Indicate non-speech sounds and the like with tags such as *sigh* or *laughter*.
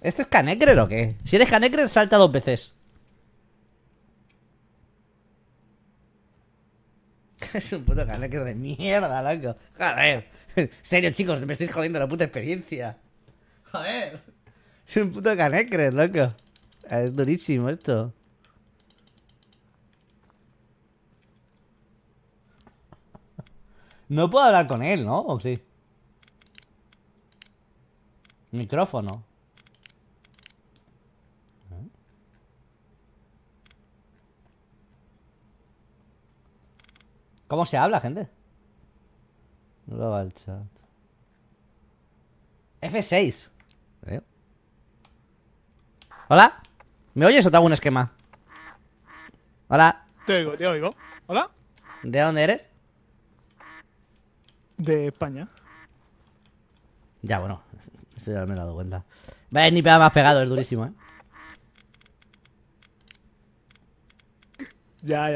¿Este es Canecrer o qué? Si eres Canecrer, salta dos veces. *laughs* Es un puto Canecrer de mierda, loco. Joder. En serio, chicos, me estáis jodiendo la puta experiencia. Joder. Es un puto Canecrer, loco. Es durísimo esto. No puedo hablar con él, ¿no? ¿O sí? Micrófono. ¿Cómo se habla, gente? No lo va el chat. F6. ¿Hola? ¿Me oyes o te hago un esquema? ¿Hola? Te oigo, te oigo. ¿Hola? ¿De dónde eres? De España. Ya, bueno. Eso ya me he dado cuenta. Vaya, ni pega más pegado, es durísimo, ¿eh? Ya, ya.